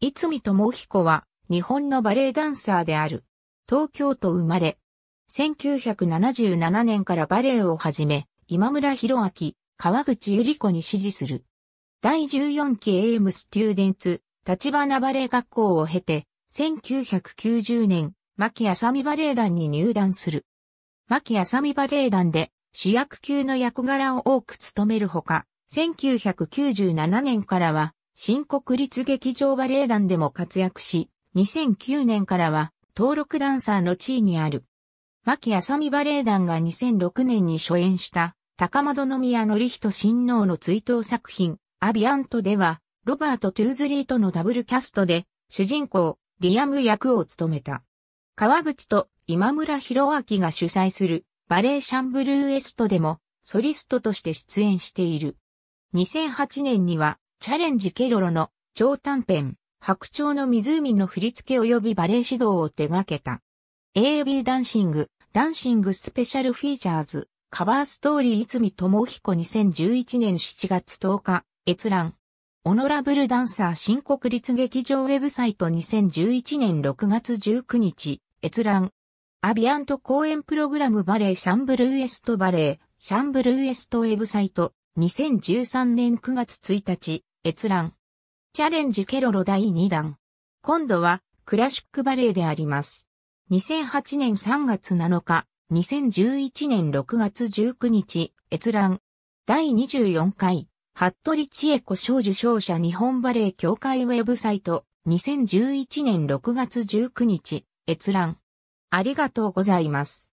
いつみともひこは、日本のバレエダンサーである。東京都生まれ。1977年からバレエを始め、今村博明、川口ゆり子に指示する。第14期 AM スチューデンツ、立花バレエ学校を経て、1990年、牧浅みバレエ団に入団する。牧浅みバレエ団で主役級の役柄を多く務めるほか、1997年からは新国立劇場バレエ団でも活躍し、2009年からは登録ダンサーの地位にある。牧さみバレエ団が2006年に初演した高円宮典人親王の追悼作品、アビアントでは、ロバート・トゥーズリーとのダブルキャストで、主人公、リアム役を務めた。川口と今村博明が主催するバレーシャンブルーエストでもソリストとして出演している。2008年にはチャレンジケロロの超短編、白鳥の湖の振り付け及びバレエ指導を手掛けた。AB ダンシング、ダンシングスペシャルフィーチャーズ、カバーストーリー泉智彦2011年7月10日、閲覧。オノラブルダンサー新国立劇場ウェブサイト2011年6月19日、閲覧。アビアント公演プログラムバレーシャンブルーエストバレー、シャンブルーエストウェブサイト2013年9月1日、閲覧。チャレンジケロロ第2弾。今度は、クラシックバレエであります。2008年3月7日、2011年6月19日、閲覧。第24回、服部千恵子賞受賞者日本バレエ協会ウェブサイト、2011年6月19日、閲覧。ありがとうございます。